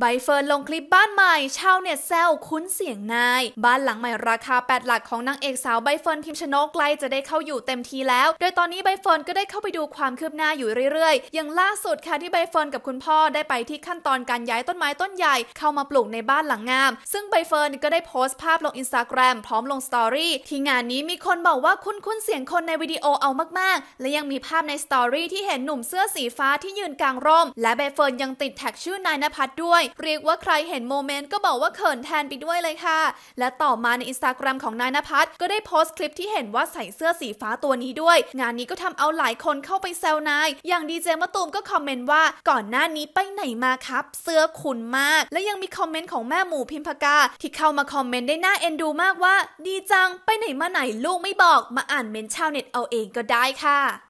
ใบเฟิร์นลงคลิปบ้านใหม่ชาวเน็ตแซวคุ้นเสียงนาย บ้านหลังใหม่ราคา 8 หลักของนางเอกสาวใบเฟิร์นพิมชนกใกล้จะได้เข้าอยู่เต็มทีแล้ว โดยตอนนี้ใบเฟิร์นก็ได้เข้าไปดูความคืบหน้าอยู่เรื่อยๆ อย่างล่าสุดค่ะที่ใบเฟิร์นกับคุณพ่อได้ไปที่ขั้นตอนการย้ายต้นไม้ต้นใหญ่เข้ามาปลูกในบ้านหลังงาม ซึ่งใบเฟิร์นก็ได้โพสต์ภาพลงอินสตาแกรมพร้อมลงสตอรี่ที่งานนี้มีคนบอกว่าคุ้นคุ้นเสียงคนในวิดีโอเอามากๆ และยังมีภาพในสตอรี่ที่เห็นหนุ่มเสื้อสีฟ้าที่ยืนกลางร่มและใบเฟิร์นยังติดแท็กชื่อนายนภัสด้วยเรียกว่าใครเห็นโมเมนต์ก็บอกว่าเขินแทนไปด้วยเลยค่ะ และต่อมาในอินสตาแกรมของนายนภัสก็ได้โพสต์คลิปที่เห็นว่าใส่เสื้อสีฟ้าตัวนี้ด้วย งานนี้ก็ทำเอาหลายคนเข้าไปแซวนาย อย่างดีเจมะตูมก็คอมเมนต์ว่าก่อนหน้านี้ไปไหนมาครับ เสื้อขุนมาก และยังมีคอมเมนต์ของแม่หมูพิมพกาที่เข้ามาคอมเมนต์ได้หน้าเอ็นดูมากว่า ดีจังไปไหนมาไหนลูกไม่บอกมาอ่านเมนชาวเน็ตเอาเองก็ได้ค่ะ